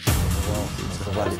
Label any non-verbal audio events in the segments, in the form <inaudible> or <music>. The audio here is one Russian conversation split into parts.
Spróbowali.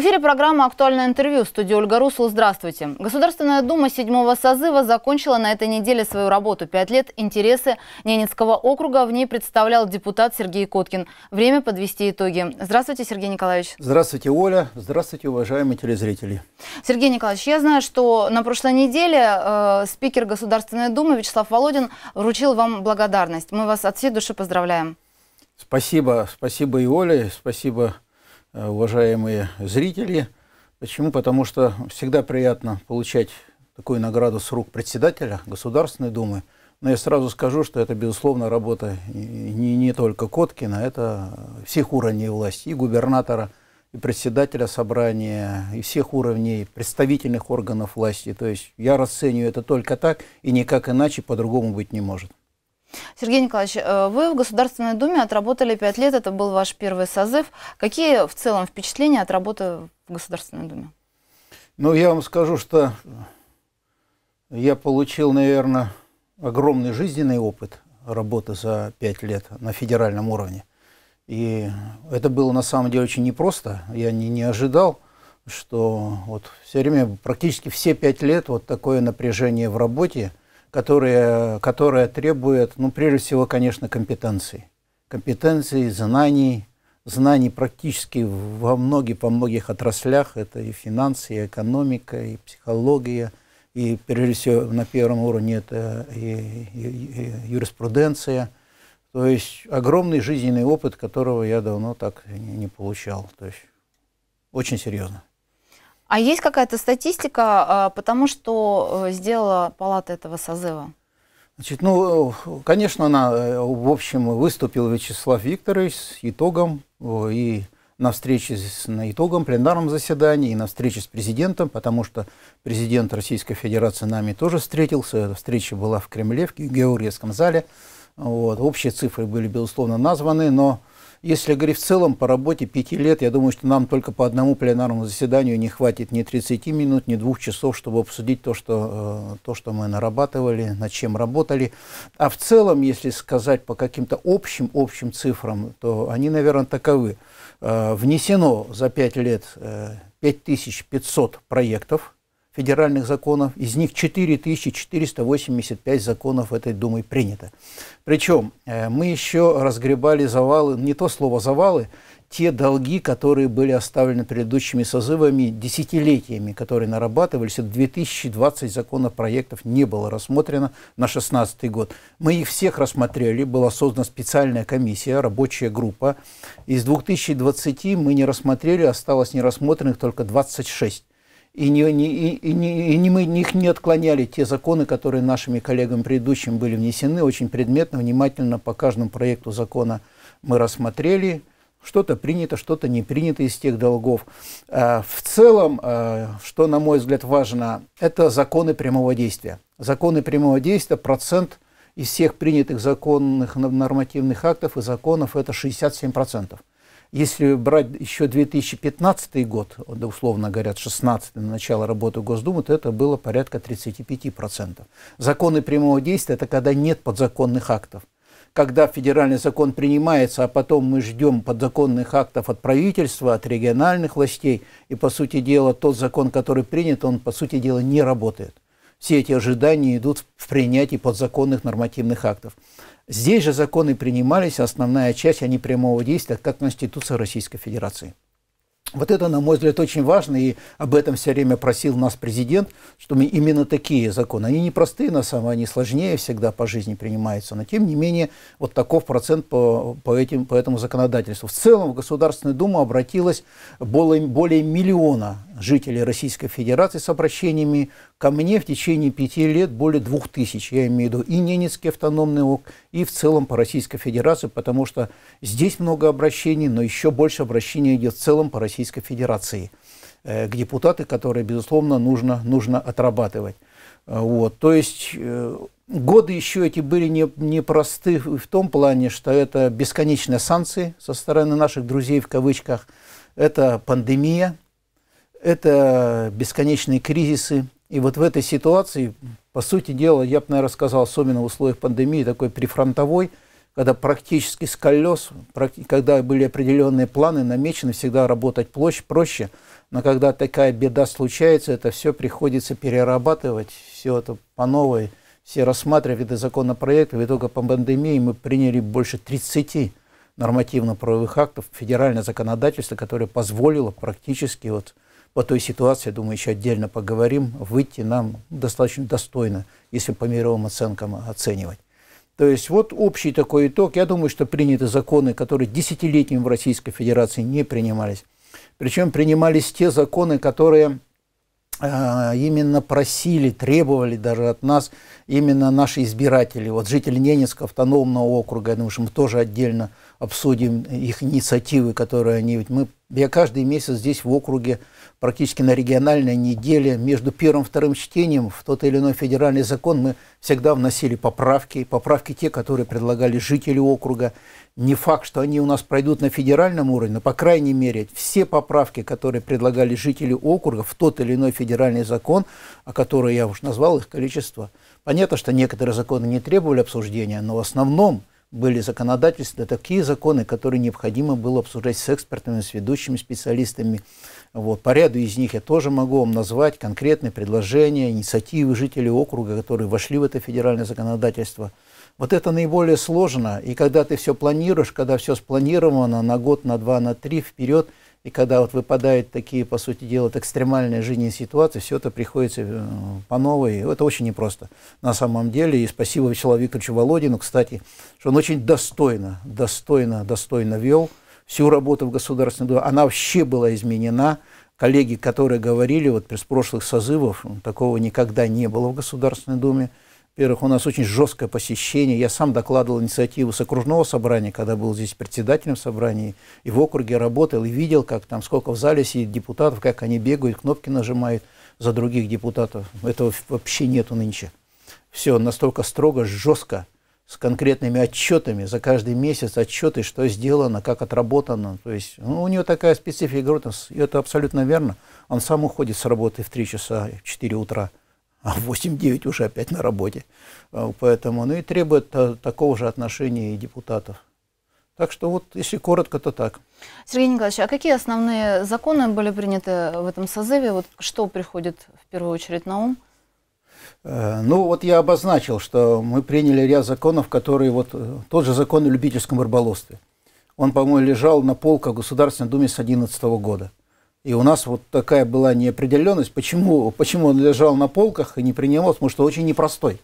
В эфире программа «Актуальное интервью» в студии Ольга Русул. Здравствуйте. Государственная дума седьмого созыва закончила на этой неделе свою работу. Пять лет интересы Ненецкого округа в ней представлял депутат Сергей Коткин. Время подвести итоги. Здравствуйте, Сергей Николаевич. Здравствуйте, Оля. Здравствуйте, уважаемые телезрители. Сергей Николаевич, я знаю, что на прошлой неделе э, спикер Государственной думы Вячеслав Володин вручил вам благодарность. Мы вас от всей души поздравляем. Спасибо. Спасибо и Оле, спасибо Э, уважаемые зрители. Почему? Потому что всегда приятно получать такую награду с рук председателя Государственной Думы. Но я сразу скажу, что это, безусловно, работа не, не только Коткина, это всех уровней власти, и губернатора, и председателя собрания, и всех уровней представительных органов власти. То есть я расцениваю это только так, и никак иначе по-другому быть не может. Сергей Николаевич, э, вы в Государственной Думе отработали пять лет, это был ваш первый созыв. Какие в целом впечатления от работы в Государственной Думе? Ну, я вам скажу, что я получил, наверное, огромный жизненный опыт работы за пять лет на федеральном уровне. И это было на самом деле очень непросто. Я не, не ожидал, что вот все время, практически все пять лет вот такое напряжение в работе – которая, которая требует, ну, прежде всего, конечно, компетенции. Компетенции, знаний, знаний практически во многих, по многих отраслях. Это и финансы, и экономика, и психология, и, прежде всего, на первом уровне это и, и, и юриспруденция. То есть огромный жизненный опыт, которого я давно так не, не получал. То есть очень серьезно. А есть какая-то статистика, а, потому что э, сделала палата этого созыва? Значит, ну, э, конечно, она, э, в общем, выступил Вячеслав Викторович с итогом и на встрече с на итогом пленарном заседании, и на встрече с президентом, потому что президент Российской Федерации нами тоже встретился. Эта встреча была в Кремле, в Георгиевском зале. Вот. Общие цифры были, безусловно, названы, но если говорить в целом по работе пяти лет, я думаю, что нам только по одному пленарному заседанию не хватит ни 30 минут, ни двух часов, чтобы обсудить то, что, э, то, что мы нарабатывали, над чем работали. А в целом, если сказать по каким-то общим, общим цифрам, то они, наверное, таковы. Э, внесено за пять лет 5500 э, проектов, федеральных законов, из них 4485 законов этой Думой принято. Причем э, мы еще разгребали завалы, не то слово завалы, те долги, которые были оставлены предыдущими созывами десятилетиями, которые нарабатывались. 2020 законопроектов не было рассмотрено на 2016 год. Мы их всех рассмотрели, была создана специальная комиссия, рабочая группа. Из 2020 мы не рассмотрели, осталось нерассмотренных только 26 и, не, не, и, не, и не, мы их не отклоняли те законы, которые нашими коллегами предыдущим были внесены. Очень предметно, внимательно по каждому проекту закона мы рассмотрели. Что-то принято, что-то не принято из тех долгов. Э, в целом, э, что, на мой взгляд, важно, это законы прямого действия. Законы прямого действия, процент из всех принятых законных нормативных актов и законов – это 67%. Если брать еще 2015 год, условно говоря, 16 на начало работы Госдумы, то это было порядка 35%. Законы прямого действия – это когда нет подзаконных актов. Когда федеральный закон принимается, а потом мы ждем подзаконных актов от правительства, от региональных властей, и, по сути дела, тот закон, который принят, он, по сути дела, не работает все эти ожидания идут в принятии подзаконных нормативных актов. Здесь же законы принимались, а основная часть, они а прямого действия, как Конституция Российской Федерации. Вот это, на мой взгляд, очень важно, и об этом все время просил нас президент, что мы именно такие законы. Они не простые, на самом деле, они сложнее всегда по жизни принимаются, но тем не менее вот таков процент по, по, этим, по этому законодательству. В целом в Государственную Думу обратилось более, более миллиона жителей Российской Федерации с обращениями Ко мне в течение пяти лет более двух тысяч, я имею в виду и Ненецкий автономный ок, и в целом по Российской Федерации, потому что здесь много обращений, но еще больше обращений идет в целом по Российской Федерации э, к депутаты, которые, безусловно, нужно, нужно отрабатывать. Э, вот, то есть э, годы еще эти были непросты не, не просты в том плане, что это бесконечные санкции со стороны наших друзей в кавычках, это пандемия, это бесконечные кризисы, и вот в этой ситуации, по сути дела, я бы, наверное, сказал, особенно в условиях пандемии, такой прифронтовой, когда практически с колес, когда были определенные планы, намечены всегда работать площадь проще, но когда такая беда случается, это все приходится перерабатывать, все это по новой, все рассматривают это законопроект, и только по пандемии мы приняли больше 30 нормативно-правовых актов, федеральное законодательство, которое позволило практически вот по той ситуации, я думаю, еще отдельно поговорим, выйти нам достаточно достойно, если по мировым оценкам оценивать. То есть вот общий такой итог. Я думаю, что приняты законы, которые десятилетиями в Российской Федерации не принимались. Причем принимались те законы, которые а, именно просили, требовали даже от нас именно наши избиратели. Вот жители Ненецкого автономного округа, я думаю, что мы тоже отдельно обсудим их инициативы, которые они... Ведь мы я каждый месяц здесь в округе, практически на региональной неделе, между первым и вторым чтением в тот или иной федеральный закон мы всегда вносили поправки. Поправки те, которые предлагали жители округа. Не факт, что они у нас пройдут на федеральном уровне, но, по крайней мере, все поправки, которые предлагали жители округа в тот или иной федеральный закон, о которых я уже назвал их количество. Понятно, что некоторые законы не требовали обсуждения, но в основном – были законодательства, такие законы, которые необходимо было обсуждать с экспертами, с ведущими специалистами. Вот. По ряду из них я тоже могу вам назвать конкретные предложения, инициативы жителей округа, которые вошли в это федеральное законодательство. Вот это наиболее сложно, и когда ты все планируешь, когда все спланировано на год, на два, на три вперед – и когда вот выпадают такие, по сути дела, экстремальные жизненные ситуации, все это приходится э, по новой. Это очень непросто на самом деле. И спасибо Вячеславу Викторовичу Володину, кстати, что он очень достойно, достойно, достойно вел всю работу в Государственной Думе. Она вообще была изменена. Коллеги, которые говорили вот с прошлых созывов, такого никогда не было в Государственной Думе. Во-первых, у нас очень жесткое посещение. Я сам докладывал инициативу с окружного собрания, когда был здесь председателем собрания, и в округе работал, и видел, как там сколько в зале сидит депутатов, как они бегают, кнопки нажимают за других депутатов. Этого вообще нету нынче. Все настолько строго, жестко, с конкретными отчетами, за каждый месяц отчеты, что сделано, как отработано. То есть ну, у него такая специфика, и это абсолютно верно. Он сам уходит с работы в 3 часа, в 4 утра а в 8-9 уже опять на работе. А, поэтому, ну и требует а, такого же отношения и депутатов. Так что вот, если коротко, то так. Сергей Николаевич, а какие основные законы были приняты в этом созыве? Вот что приходит в первую очередь на ум? Э, ну, вот я обозначил, что мы приняли ряд законов, которые вот... Э, тот же закон о любительском рыболовстве. Он, по-моему, лежал на полках Государственной Думе с 2011 года. И у нас вот такая была неопределенность, почему, почему он лежал на полках и не принимался, потому что очень непростой.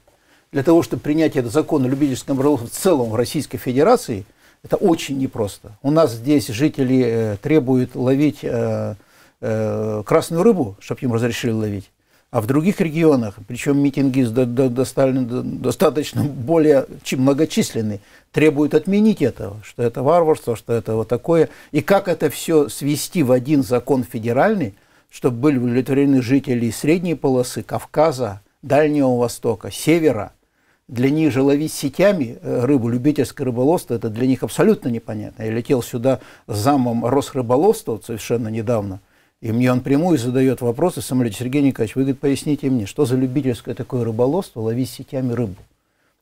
Для того, чтобы принять этот закон о любительском рыболовстве в целом в Российской Федерации, это очень непросто. У нас здесь жители э, требуют ловить э, э, красную рыбу, чтобы им разрешили ловить. А в других регионах, причем митинги достаточно более чем многочисленные, требуют отменить этого, что это варварство, что это вот такое. И как это все свести в один закон федеральный, чтобы были удовлетворены жители средней полосы, Кавказа, Дальнего Востока, Севера. Для них же ловить сетями э, рыбу, любительское рыболовство, это для них абсолютно непонятно. Я летел сюда с замом Росрыболовства совершенно недавно, и мне он прямую задает вопросы, самолет Сергей Николаевич, вы, говорит, поясните мне, что за любительское такое рыболовство ловить сетями рыбу?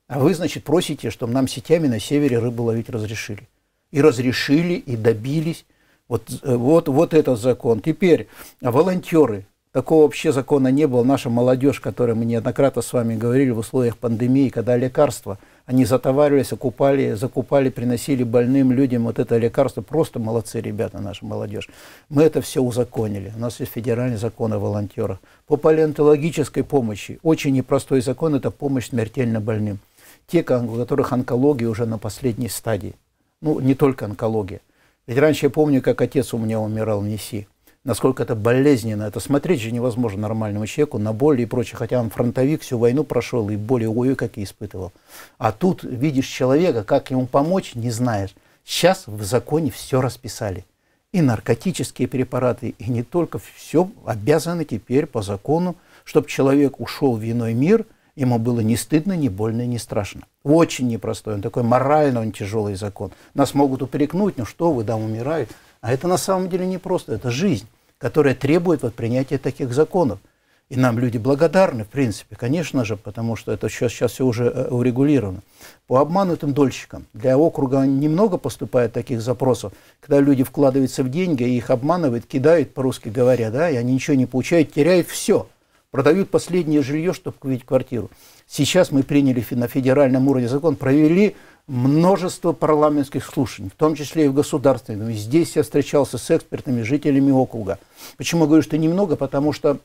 А вы, значит, просите, чтобы нам сетями на севере рыбу ловить разрешили. И разрешили, и добились. Вот, э, вот, вот этот закон. Теперь волонтеры. Такого вообще закона не было. Наша молодежь, которой мы неоднократно с вами говорили в условиях пандемии, когда лекарства, они затоваривались, окупали, закупали, приносили больным людям вот это лекарство. Просто молодцы ребята, наша молодежь. Мы это все узаконили. У нас есть федеральный закон о волонтерах. По палеонтологической помощи. Очень непростой закон – это помощь смертельно больным. Те, у которых онкология уже на последней стадии. Ну, не только онкология. Ведь раньше я помню, как отец у меня умирал в НИСИ насколько это болезненно. Это смотреть же невозможно нормальному человеку на боли и прочее. Хотя он фронтовик, всю войну прошел и боли ой какие испытывал. А тут видишь человека, как ему помочь, не знаешь. Сейчас в законе все расписали. И наркотические препараты, и не только. Все обязаны теперь по закону, чтобы человек ушел в иной мир, ему было не стыдно, не больно и не страшно. Очень непростой, он такой морально он тяжелый закон. Нас могут упрекнуть, ну что вы там умирают. А это на самом деле не просто, это жизнь, которая требует вот принятия таких законов. И нам люди благодарны, в принципе, конечно же, потому что это сейчас, сейчас все уже э, урегулировано. По обманутым дольщикам. Для округа немного поступает таких запросов, когда люди вкладываются в деньги, их обманывают, кидают, по-русски говоря, да, и они ничего не получают, теряют все. Продают последнее жилье, чтобы купить квартиру. Сейчас мы приняли на федеральном уровне закон, провели множество парламентских слушаний, в том числе и в государственном. И здесь я встречался с экспертами, жителями округа. Почему говорю, что немного? Потому что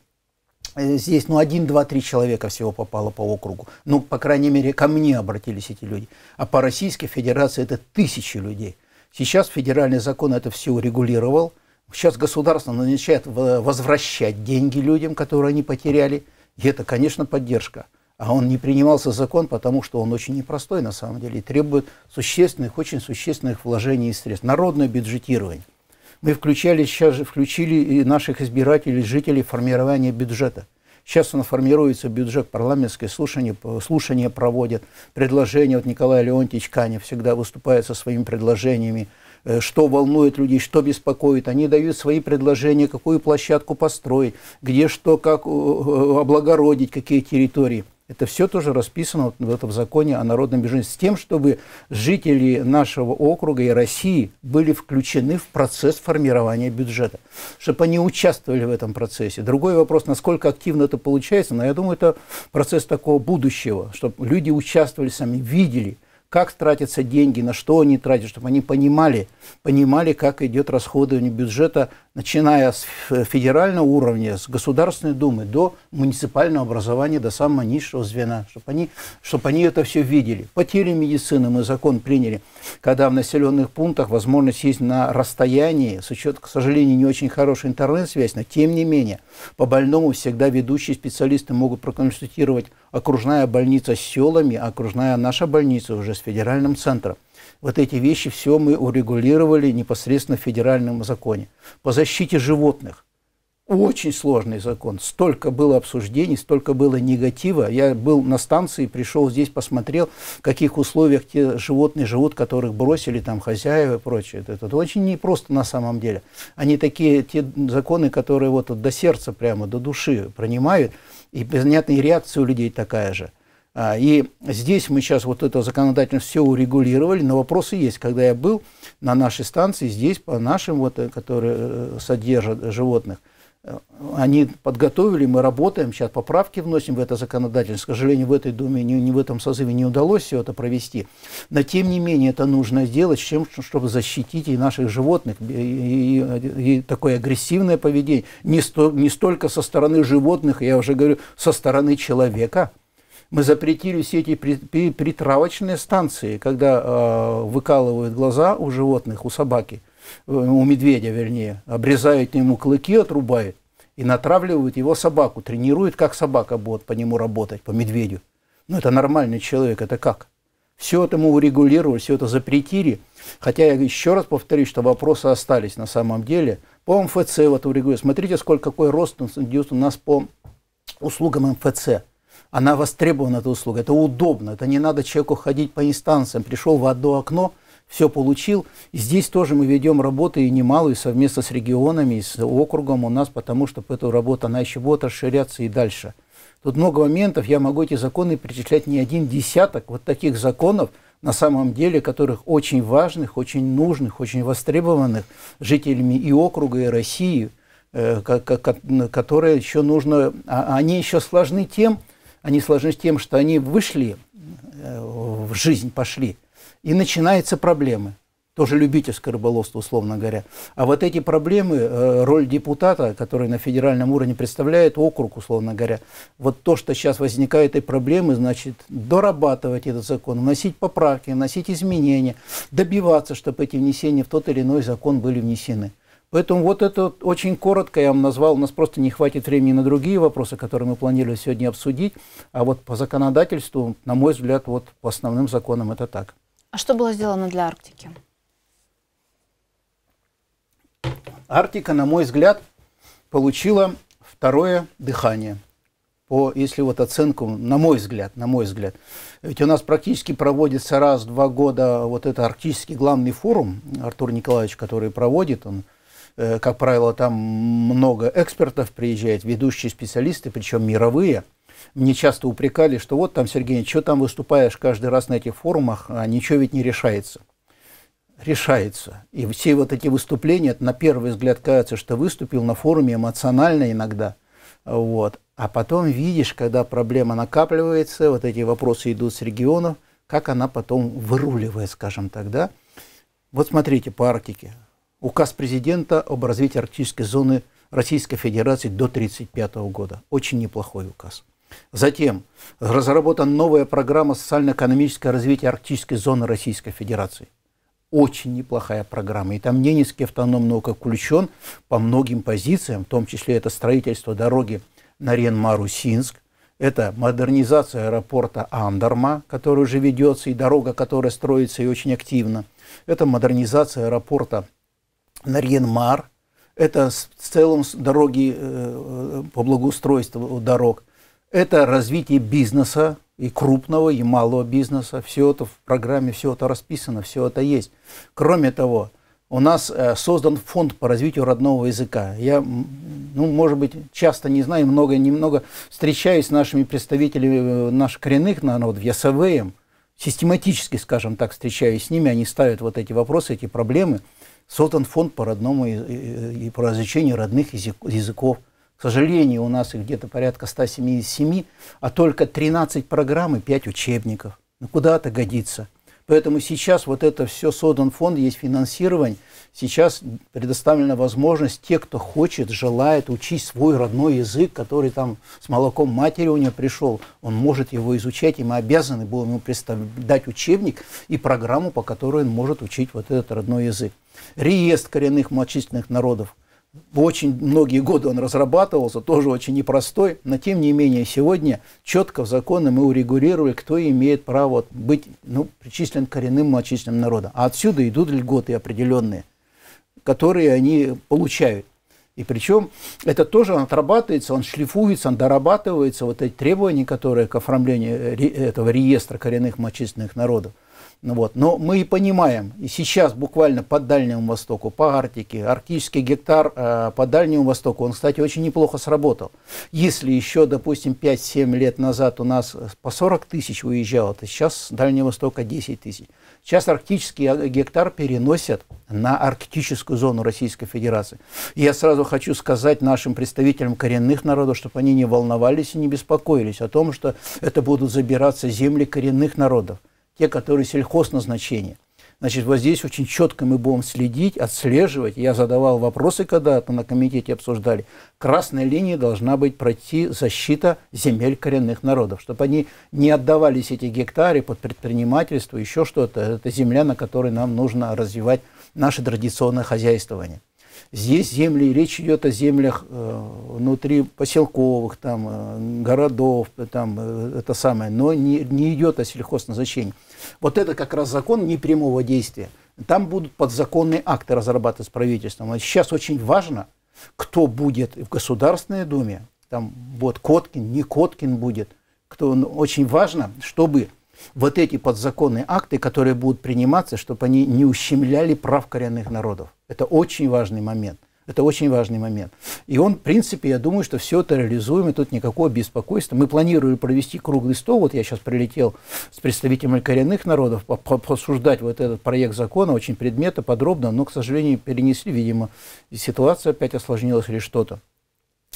э, здесь, ну, один, два, три человека всего попало по округу. Ну, по крайней мере, ко мне обратились эти люди. А по Российской Федерации это тысячи людей. Сейчас федеральный закон это все урегулировал. Сейчас государство начинает э, возвращать деньги людям, которые они потеряли. И это, конечно, поддержка. А он не принимался закон, потому что он очень непростой на самом деле и требует существенных, очень существенных вложений и средств. Народное бюджетирование. Мы включали, сейчас же включили и наших избирателей, жителей формирования бюджета. Сейчас он формируется бюджет, парламентское слушание, слушание проводят, предложения. Вот Николай Леонтьевич Канев всегда выступает со своими предложениями, э, что волнует людей, что беспокоит. Они дают свои предложения, какую площадку построить, где что, как э, э, облагородить, какие территории. Это все тоже расписано вот в этом законе о народном бюджете с тем, чтобы жители нашего округа и России были включены в процесс формирования бюджета, чтобы они участвовали в этом процессе. Другой вопрос, насколько активно это получается, но я думаю, это процесс такого будущего, чтобы люди участвовали сами, видели – как тратятся деньги, на что они тратят, чтобы они понимали, понимали, как идет расходование бюджета, начиная с э, федерального уровня, с Государственной Думы до муниципального образования, до самого низшего звена, чтобы они, чтобы они это все видели. По телемедицине мы закон приняли, когда в населенных пунктах возможность есть на расстоянии, с учетом, к сожалению, не очень хорошей интернет-связь, но тем не менее, по больному всегда ведущие специалисты могут проконсультировать окружная больница с селами, а окружная наша больница уже с федеральным центром. Вот эти вещи все мы урегулировали непосредственно в федеральном законе. По защите животных. Очень сложный закон. Столько было обсуждений, столько было негатива. Я был на станции, пришел здесь, посмотрел, в каких условиях те животные живут, которых бросили там хозяева и прочее. Это, это очень непросто на самом деле. Они такие, те законы, которые вот, вот до сердца прямо, до души принимают. И, понятно, и реакция у людей такая же. А, и здесь мы сейчас вот это законодательно все урегулировали, но вопросы есть. Когда я был на нашей станции, здесь по нашим, вот, э, которые э, содержат животных, э, они подготовили, мы работаем, сейчас поправки вносим в это законодательство. К сожалению, в этой Думе, не, не в этом созыве не удалось все это провести. Но, тем не менее, это нужно сделать, чем, чтобы защитить и наших животных. И, и, и такое агрессивное поведение не, сто, не столько со стороны животных, я уже говорю, со стороны человека – мы запретили все эти притравочные станции, когда э, выкалывают глаза у животных, у собаки, э, у медведя, вернее, обрезают ему клыки, отрубают и натравливают его собаку, тренируют, как собака будет по нему работать, по медведю. Ну, это нормальный человек, это как? Все это мы урегулировали, все это запретили. Хотя я еще раз повторюсь, что вопросы остались на самом деле. По МФЦ вот урегулировали. Смотрите, сколько какой рост идет у нас по услугам МФЦ она востребована, эта услуга. Это удобно, это не надо человеку ходить по инстанциям. Пришел в одно окно, все получил. И здесь тоже мы ведем работы и немалую совместно с регионами, и с округом у нас, потому что эту работу она еще будет расширяться и дальше. Тут много моментов, я могу эти законы перечислять не один десяток вот таких законов, на самом деле, которых очень важных, очень нужных, очень востребованных жителями и округа, и России, э, которые еще нужно, а, они еще сложны тем, они сложны тем, что они вышли э, в жизнь, пошли, и начинаются проблемы тоже любительское рыболовство, условно говоря. А вот эти проблемы, э, роль депутата, который на федеральном уровне представляет округ, условно говоря, вот то, что сейчас возникает и проблемы, значит, дорабатывать этот закон, вносить поправки, вносить изменения, добиваться, чтобы эти внесения в тот или иной закон были внесены. Поэтому вот это очень коротко я вам назвал. У нас просто не хватит времени на другие вопросы, которые мы планировали сегодня обсудить. А вот по законодательству, на мой взгляд, вот по основным законам это так. А что было сделано для Арктики? Арктика, на мой взгляд, получила второе дыхание. По, если вот оценку, на мой взгляд, на мой взгляд. Ведь у нас практически проводится раз в два года вот это арктический главный форум, Артур Николаевич, который проводит, он Э, как правило, там много экспертов приезжает, ведущие специалисты, причем мировые. Мне часто упрекали, что вот там, Сергей, что там выступаешь каждый раз на этих форумах, а ничего ведь не решается. Решается. И все вот эти выступления, на первый взгляд кажется, что выступил на форуме эмоционально иногда. Вот. А потом видишь, когда проблема накапливается, вот эти вопросы идут с регионов, как она потом выруливает, скажем так, да? Вот смотрите по Арктике указ президента об развитии арктической зоны Российской Федерации до 1935 года. Очень неплохой указ. Затем разработана новая программа социально-экономического развития арктической зоны Российской Федерации. Очень неплохая программа. И там Ненецкий автономный округ включен по многим позициям, в том числе это строительство дороги Нарен-Марусинск, это модернизация аэропорта Андарма, который уже ведется, и дорога, которая строится и очень активно. Это модернизация аэропорта Нарьенмар, это в целом дороги э, э, по благоустройству дорог, это развитие бизнеса, и крупного, и малого бизнеса. Все это в программе, все это расписано, все это есть. Кроме того, у нас э, создан фонд по развитию родного языка. Я, ну, может быть, часто не знаю, много, немного встречаюсь с нашими представителями наших коренных народов, я с АВМ, эм. систематически, скажем так, встречаюсь с ними, они ставят вот эти вопросы, эти проблемы – создан фонд по родному и, и, и по изучению родных языков. К сожалению, у нас их где-то порядка 177, а только 13 программ и 5 учебников. Ну, куда это годится? Поэтому сейчас вот это все создан фонд, есть финансирование. Сейчас предоставлена возможность те, кто хочет, желает учить свой родной язык, который там с молоком матери у него пришел, он может его изучать, и мы обязаны будем ему представлять учебник и программу, по которой он может учить вот этот родной язык. Реестр коренных малочисленных народов – очень многие годы он разрабатывался, тоже очень непростой, но тем не менее сегодня четко в законы мы урегулировали, кто имеет право быть ну, причислен коренным малочисленным народом. А отсюда идут льготы определенные, которые они получают. И причем это тоже отрабатывается, он шлифуется, он дорабатывается, вот эти требования, которые к оформлению этого реестра коренных мочисленных народов. Ну вот. Но мы и понимаем, и сейчас буквально по Дальнему Востоку, по Арктике, арктический гектар э, по Дальнему Востоку, он, кстати, очень неплохо сработал. Если еще, допустим, 5-7 лет назад у нас по 40 тысяч уезжало, то сейчас Дальнего Востока 10 тысяч. Сейчас арктический э, гектар переносят на арктическую зону Российской Федерации. я сразу хочу сказать нашим представителям коренных народов, чтобы они не волновались и не беспокоились о том, что это будут забираться земли коренных народов те, которые сельхозназначения. Значит, вот здесь очень четко мы будем следить, отслеживать. Я задавал вопросы когда-то на комитете обсуждали. Красной линией должна быть пройти защита земель коренных народов, чтобы они не отдавались эти гектары под предпринимательство, еще что-то. Это земля, на которой нам нужно развивать наше традиционное хозяйствование. Здесь земли, речь идет о землях э, внутри поселковых, там, э, городов, там, э, это самое, но не, не идет о сельхозназначении. Вот это как раз закон непрямого действия. Там будут подзаконные акты разрабатывать правительством. А сейчас очень важно, кто будет в Государственной Думе. Там вот Коткин, не Коткин будет. Кто, ну, очень важно, чтобы вот эти подзаконные акты, которые будут приниматься, чтобы они не ущемляли прав коренных народов. Это очень важный момент. Это очень важный момент. И он, в принципе, я думаю, что все это реализуем, и тут никакого беспокойства. Мы планировали провести круглый стол. Вот я сейчас прилетел с представителями коренных народов посуждать вот этот проект закона очень предметно, подробно, но, к сожалению, перенесли, видимо, ситуация опять осложнилась или что-то.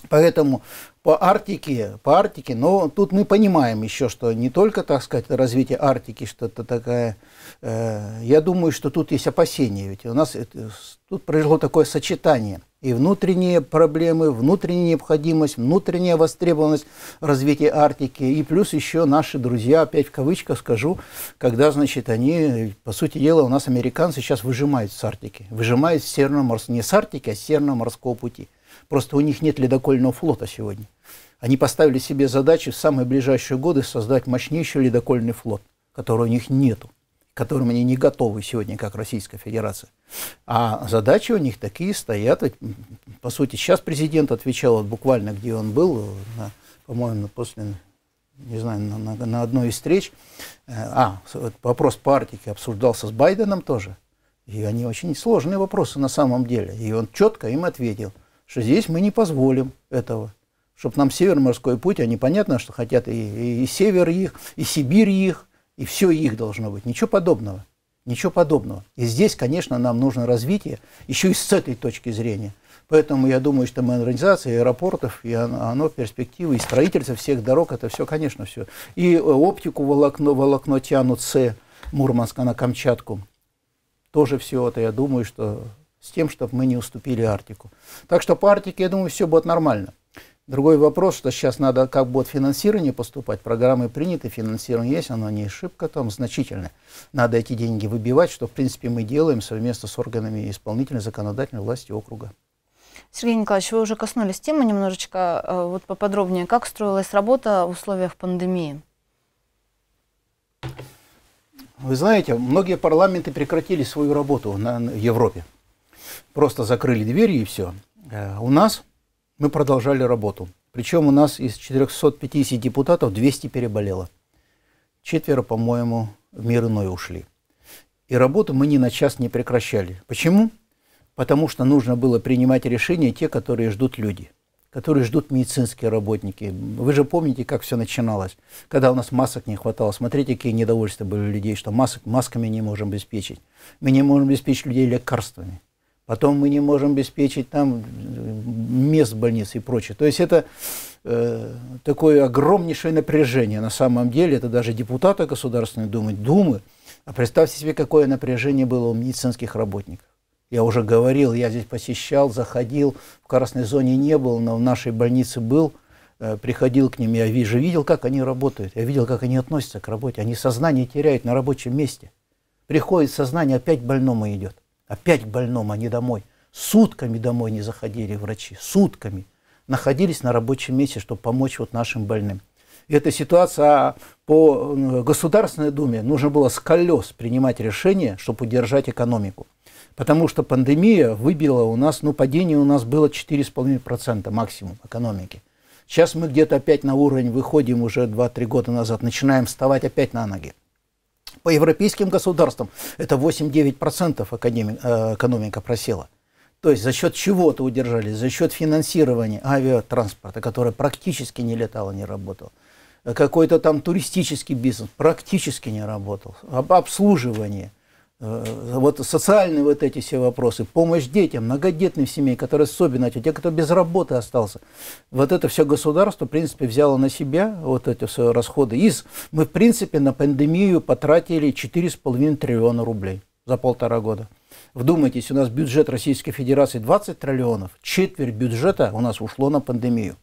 Поэтому по Арктике, по Арктике, но тут мы понимаем еще, что не только, так сказать, развитие Арктики, что-то такое. э, я думаю, что тут есть опасения, ведь у нас это, тут произошло такое сочетание и внутренние проблемы, внутренняя необходимость, внутренняя востребованность развития Арктики, и плюс еще наши друзья, опять в кавычках скажу, когда, значит, они, по сути дела, у нас американцы сейчас выжимают с Арктики, выжимают с Северного морского, не с Арктики, а с Северного морского пути. Просто у них нет ледокольного флота сегодня. Они поставили себе задачу в самые ближайшие годы создать мощнейший ледокольный флот, которого у них нету, которым они не готовы сегодня, как Российская Федерация. А задачи у них такие стоят. По сути, сейчас президент отвечал вот буквально, где он был, по-моему, после не знаю, на, на, на одной из встреч, э, а, вопрос по Арктике обсуждался с Байденом тоже. И они очень сложные вопросы на самом деле. И он четко им ответил что здесь мы не позволим этого. Чтобы нам Северо-морской путь, они а понятно, что хотят и, и, и Север их, и Сибирь их, и все их должно быть. Ничего подобного. Ничего подобного. И здесь, конечно, нам нужно развитие, еще и с этой точки зрения. Поэтому я думаю, что модернизация аэропортов, и оно, оно перспективы, и строительство всех дорог, это все, конечно, все. И э, оптику волокно, волокно тянут с Мурманска на Камчатку. Тоже все это, я думаю, что с тем, чтобы мы не уступили Арктику. Так что по Арктике, я думаю, все будет нормально. Другой вопрос, что сейчас надо как будет финансирование поступать. Программы приняты, финансирование есть, оно не ошибка там значительное. Надо эти деньги выбивать, что, в принципе, мы делаем совместно с органами исполнительной, законодательной власти округа. Сергей Николаевич, вы уже коснулись темы немножечко, э, вот поподробнее. Как строилась работа в условиях пандемии? Вы знаете, многие парламенты прекратили свою работу на, в Европе просто закрыли двери и все. Э, у нас мы продолжали работу. Причем у нас из 450 депутатов 200 переболело. Четверо, по-моему, в мир иной ушли. И работу мы ни на час не прекращали. Почему? Потому что нужно было принимать решения те, которые ждут люди которые ждут медицинские работники. Вы же помните, как все начиналось, когда у нас масок не хватало. Смотрите, какие недовольства были у людей, что масок, масками не можем обеспечить. Мы не можем обеспечить людей лекарствами. Потом мы не можем обеспечить там мест в больнице и прочее. То есть это э, такое огромнейшее напряжение. На самом деле это даже депутаты Государственной Думы, Думы. А представьте себе, какое напряжение было у медицинских работников. Я уже говорил, я здесь посещал, заходил, в красной зоне не был, но в нашей больнице был, э, приходил к ним, я вижу, видел, как они работают, я видел, как они относятся к работе. Они сознание теряют на рабочем месте. Приходит сознание, опять больному идет опять к больному, они а домой. Сутками домой не заходили врачи, сутками. Находились на рабочем месте, чтобы помочь вот нашим больным. И эта ситуация а, по Государственной Думе нужно было с колес принимать решение, чтобы удержать экономику. Потому что пандемия выбила у нас, ну падение у нас было 4,5% максимум экономики. Сейчас мы где-то опять на уровень выходим уже 2-3 года назад, начинаем вставать опять на ноги. По европейским государствам это 8-9% э, экономика просела. То есть за счет чего-то удержались, за счет финансирования авиатранспорта, который практически не летал и не работал. Какой-то там туристический бизнес практически не работал. Об обслуживании – Э, вот социальные вот эти все вопросы, помощь детям, многодетным семей, которые особенно, те, кто без работы остался. Вот это все государство, в принципе, взяло на себя вот эти все расходы. Из, мы, в принципе, на пандемию потратили 4,5 триллиона рублей за полтора года. Вдумайтесь, у нас бюджет Российской Федерации 20 триллионов, четверть бюджета у нас ушло на пандемию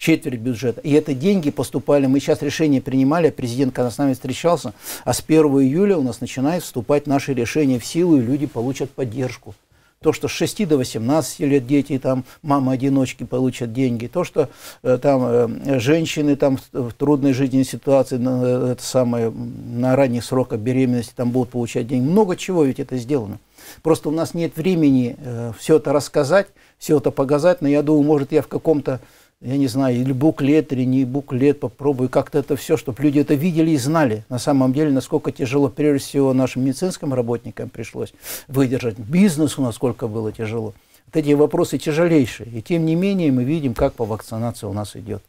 четверть бюджета. И это деньги поступали. Мы сейчас решение принимали, а президент, когда с нами встречался, а с 1 июля у нас начинает вступать наши решения в силу, и люди получат поддержку. То, что с 6 до 18 лет дети, там, мамы-одиночки получат деньги. То, что э, там э, женщины там, в трудной жизненной ситуации, на, э, это самое, на ранних сроках беременности там будут получать деньги. Много чего ведь это сделано. Просто у нас нет времени э, все это рассказать, все это показать, но я думаю, может, я в каком-то я не знаю, или буклет, или не буклет, попробую, как-то это все, чтобы люди это видели и знали, на самом деле, насколько тяжело, прежде всего, нашим медицинским работникам пришлось выдержать, бизнесу насколько было тяжело. Вот эти вопросы тяжелейшие, и тем не менее мы видим, как по вакцинации у нас идет.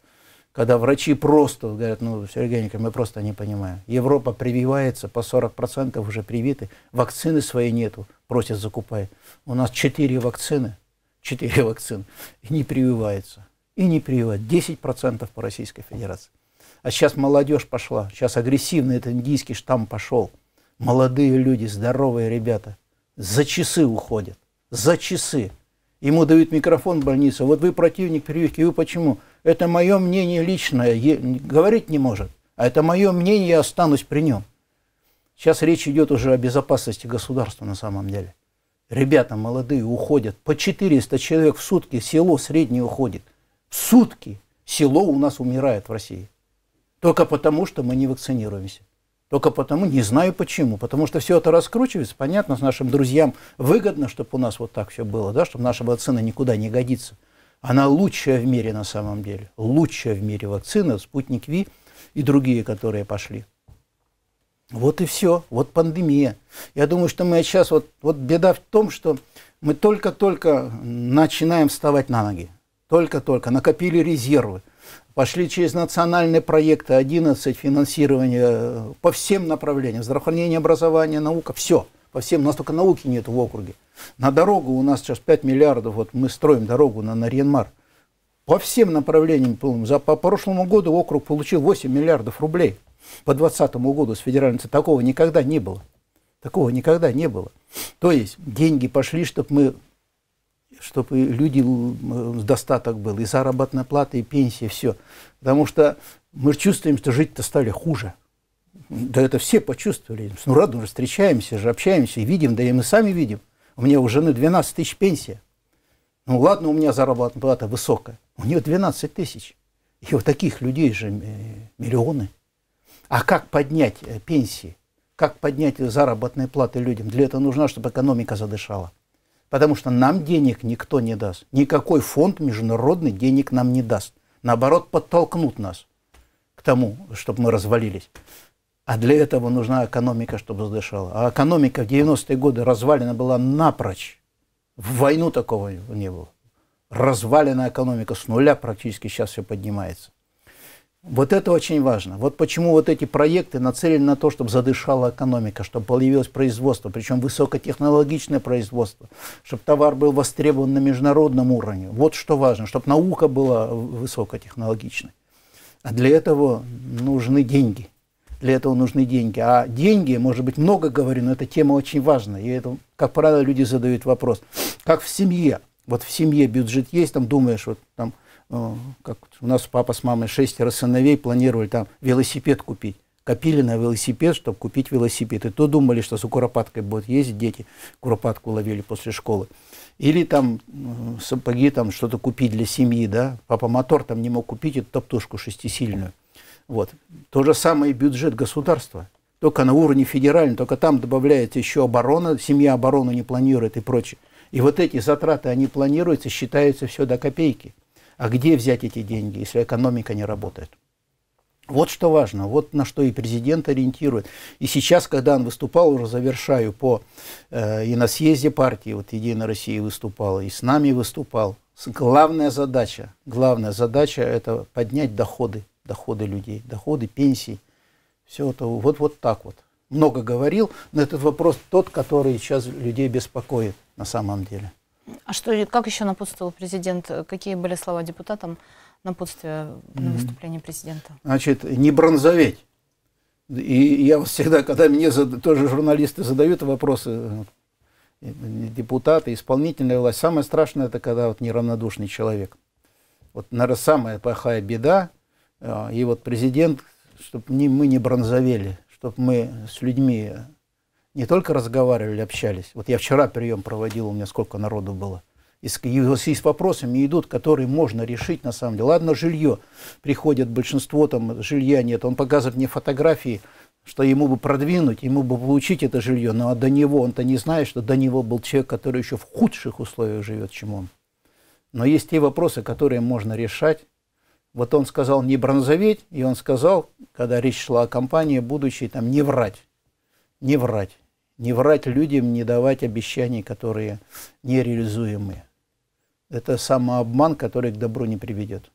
Когда врачи просто говорят, ну, Сергей Николаевич, мы просто не понимаем. Европа прививается, по 40% уже привиты, вакцины своей нету, просят закупай. У нас 4 вакцины, 4 <laughs> вакцины, и не прививается и не прививать. 10% по Российской Федерации. А сейчас молодежь пошла, сейчас агрессивный этот индийский штамм пошел. Молодые люди, здоровые ребята, за часы уходят, за часы. Ему дают микрофон в больнице. Вот вы противник прививки, вы почему? Это мое мнение личное, говорить не может. А это мое мнение, я останусь при нем. Сейчас речь идет уже о безопасности государства на самом деле. Ребята молодые уходят, по 400 человек в сутки село среднее уходит сутки село у нас умирает в России. Только потому, что мы не вакцинируемся. Только потому, не знаю почему, потому что все это раскручивается, понятно, с нашим друзьям выгодно, чтобы у нас вот так все было, да, чтобы наша вакцина никуда не годится. Она лучшая в мире на самом деле, лучшая в мире вакцина, спутник Ви и другие, которые пошли. Вот и все, вот пандемия. Я думаю, что мы сейчас, вот, вот беда в том, что мы только-только начинаем вставать на ноги. Только-только. Накопили резервы. Пошли через национальные проекты 11, финансирование э, по всем направлениям. Здравоохранение, образование, наука, все. По всем, у нас только науки нет в округе. На дорогу у нас сейчас 5 миллиардов, вот мы строим дорогу на Нарьянмар. По всем направлениям, за, по прошлому году округ получил 8 миллиардов рублей. По 2020 году с федеральной такого никогда не было. Такого никогда не было. То есть деньги пошли, чтобы мы чтобы люди достаток был, и заработная плата, и пенсия, все. Потому что мы чувствуем, что жить-то стали хуже. Да это все почувствовали. С Нурадом же встречаемся, же общаемся, и видим, да и мы сами видим. У меня у жены 12 тысяч пенсия. Ну ладно, у меня заработная плата высокая. У нее 12 тысяч. И вот таких людей же миллионы. А как поднять э, пенсии? Как поднять заработные платы людям? Для этого нужно, чтобы экономика задышала. Потому что нам денег никто не даст. Никакой фонд международный денег нам не даст. Наоборот, подтолкнут нас к тому, чтобы мы развалились. А для этого нужна экономика, чтобы задышала. А экономика в 90-е годы развалена была напрочь. В войну такого не было. Развалена экономика с нуля практически сейчас все поднимается. Вот это очень важно. Вот почему вот эти проекты нацелены на то, чтобы задышала экономика, чтобы появилось производство, причем высокотехнологичное производство, чтобы товар был востребован на международном уровне. Вот что важно, чтобы наука была высокотехнологичной. А для этого нужны деньги. Для этого нужны деньги. А деньги, может быть, много говорю, но эта тема очень важна. И это, как правило, люди задают вопрос. Как в семье. Вот в семье бюджет есть, там думаешь, вот там Э, как у нас папа с мамой шестеро сыновей планировали там велосипед купить. Копили на велосипед, чтобы купить велосипед. И то думали, что с куропаткой будут ездить дети. Куропатку ловили после школы. Или там э, сапоги, там что-то купить для семьи, да. Папа мотор там не мог купить эту топтушку шестисильную. Вот. То же самое и бюджет государства. Только на уровне федеральном, только там добавляется еще оборона, семья оборону не планирует и прочее. И вот эти затраты, они планируются, считаются все до копейки. А где взять эти деньги, если экономика не работает? Вот что важно, вот на что и президент ориентирует. И сейчас, когда он выступал, уже завершаю по э, и на съезде партии, вот Единая Россия выступала, и с нами выступал. Главная задача, главная задача это поднять доходы, доходы людей, доходы пенсий. Все это вот, вот так вот. Много говорил, но этот вопрос тот, который сейчас людей беспокоит на самом деле. А что, как еще напутствовал президент? Э, какие были слова депутатам напутствия на выступление президента? Значит, не бронзоветь. И я вот всегда, когда мне зад... тоже журналисты задают вопросы, э, э, депутаты, исполнительная власть, самое страшное это когда вот неравнодушный человек. Вот, наверное, самая плохая беда. И вот президент, чтобы мы не бронзовели, чтобы мы с людьми не только разговаривали, общались. Вот я вчера прием проводил, у меня сколько народу было. И с, и с вопросами идут, которые можно решить на самом деле. Ладно, жилье. Приходит большинство, там жилья нет. Он показывает мне фотографии, что ему бы продвинуть, ему бы получить это жилье. Но ну, а до него, он-то не знает, что до него был человек, который еще в худших условиях живет, чем он. Но есть те вопросы, которые можно решать. Вот он сказал не бронзоветь, и он сказал, когда речь шла о компании будущей, там не врать. Не врать не врать людям, не давать обещаний, которые нереализуемы. Это самообман, который к добру не приведет.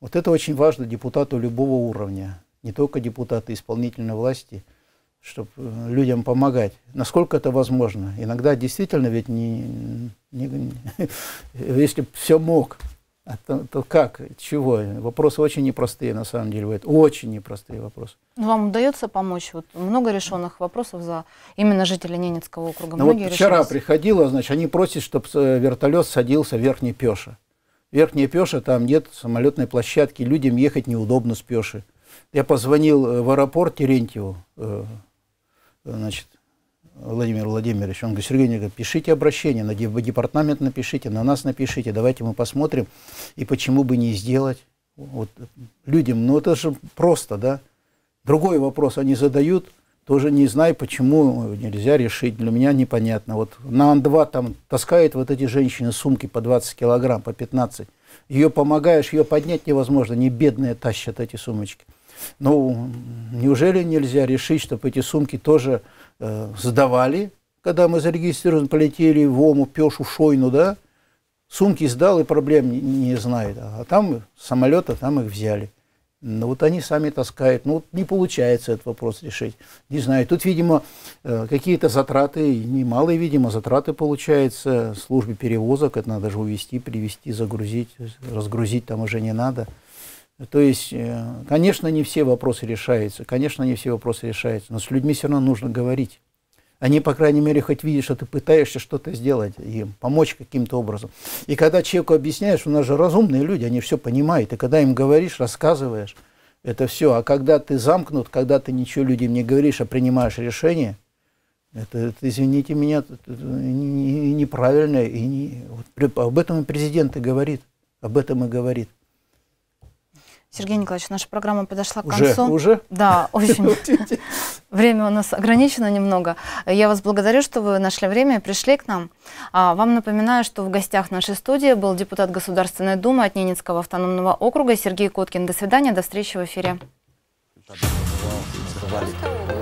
Вот это очень важно депутату любого уровня, не только депутаты исполнительной власти, чтобы э, людям помогать, насколько это возможно. Иногда действительно ведь не, не, не <laughs> если бы все мог, а то, то как, чего? Вопросы очень непростые, на самом деле, это очень непростые вопросы. Ну, вам удается помочь? Вот много решенных вопросов за именно жителя Ненецкого округа. Ну, Многие вот вчера решились... приходило, значит, они просят, чтобы э, вертолет садился в Верхней Пеше. Верхняя Пеша, там нет самолетной площадки, людям ехать неудобно с Пеши. Я позвонил э, в аэропорт Терентьеву, э, значит, Владимир Владимирович, он говорит, Сергей Николаевич, пишите обращение, на департамент напишите, на нас напишите, давайте мы посмотрим, и почему бы не сделать вот, людям. Ну, это же просто, да. Другой вопрос они задают, тоже не знаю, почему нельзя решить, для меня непонятно. Вот на Ан-2 там таскает вот эти женщины сумки по 20 килограмм, по 15. Ее помогаешь, ее поднять невозможно, не бедные тащат эти сумочки. Ну, неужели нельзя решить, чтобы эти сумки тоже Э, сдавали, когда мы зарегистрированы, полетели в Ому, Пешу, Шойну, да, сумки сдал и проблем не, не знает. А, а там самолета, там их взяли. но ну, вот они сами таскают. Ну вот не получается этот вопрос решить. Не знаю, тут, видимо, э, какие-то затраты, немалые, видимо, затраты получается службе перевозок. Это надо же увезти, привезти, загрузить, разгрузить там уже не надо. То есть, э, конечно, не все вопросы решаются, конечно, не все вопросы решаются, но с людьми все равно нужно говорить. Они, по крайней мере, хоть видят, что ты пытаешься что-то сделать и помочь каким-то образом. И когда человеку объясняешь, у нас же разумные люди, они все понимают. И когда им говоришь, рассказываешь, это все. А когда ты замкнут, когда ты ничего людям не говоришь, а принимаешь решение, это, это извините меня, это, это неправильно. И не, вот, об этом и президент и говорит. Об этом и говорит. Сергей Николаевич, наша программа подошла к концу. Уже? уже. Да, <laughs> очень. Время у нас ограничено немного. Я вас благодарю, что вы нашли время и пришли к нам. А, вам напоминаю, что в гостях нашей студии был депутат Государственной Думы от Ненецкого автономного округа Сергей Коткин. До свидания, до встречи в эфире. Thank